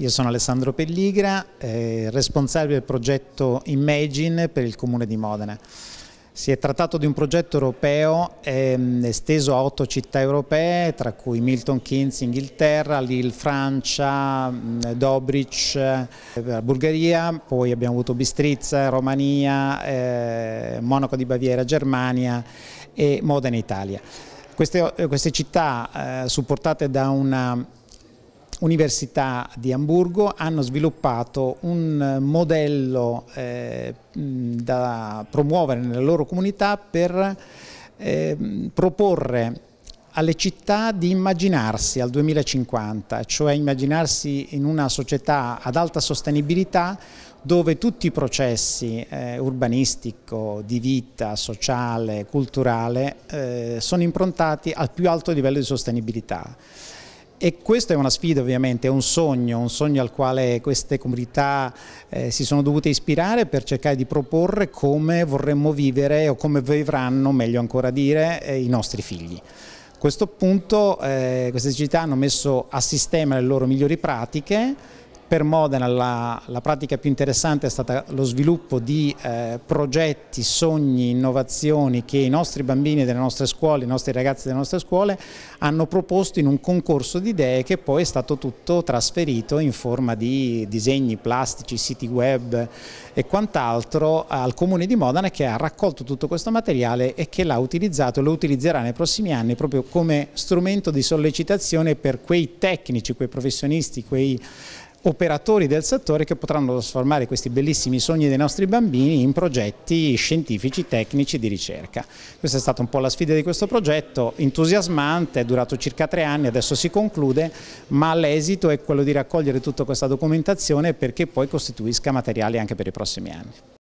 Io sono Alessandro Pelligra, eh, responsabile del progetto Imagine per il Comune di Modena. Si è trattato di un progetto europeo ehm, esteso a otto città europee, tra cui Milton Keynes, Inghilterra, Lille, Francia, mm, Dobrich, eh, Bulgaria, poi abbiamo avuto Bistrizza, Romania, eh, Monaco di Baviera, Germania e Modena, Italia. Queste, eh, queste città eh, supportate da una Università di Amburgo hanno sviluppato un eh, modello eh, da promuovere nella loro comunità per eh, proporre alle città di immaginarsi al 2050, cioè immaginarsi in una società ad alta sostenibilità dove tutti i processi eh, urbanistico, di vita, sociale, culturale eh, sono improntati al più alto livello di sostenibilità. E questa è una sfida ovviamente, è un sogno, un sogno al quale queste comunità eh, si sono dovute ispirare per cercare di proporre come vorremmo vivere o come vivranno, meglio ancora dire, eh, i nostri figli. A questo punto eh, queste città hanno messo a sistema le loro migliori pratiche per Modena la, la, pratica più interessante è stata lo sviluppo di eh, progetti, sogni, innovazioni che i nostri bambini delle nostre scuole, i nostri ragazzi delle nostre scuole hanno proposto in un concorso di idee che poi è stato tutto trasferito in forma di disegni plastici, siti web e quant'altro al Comune di Modena che ha raccolto tutto questo materiale e che l'ha utilizzato e lo utilizzerà nei prossimi anni proprio come strumento di sollecitazione per quei tecnici, quei professionisti, quei operatori del settore che potranno trasformare questi bellissimi sogni dei nostri bambini in progetti scientifici, tecnici di ricerca. Questa è stata un po' la sfida di questo progetto, entusiasmante, è durato circa tre anni, adesso si conclude, ma l'esito è quello di raccogliere tutta questa documentazione perché poi costituisca materiale anche per i prossimi anni.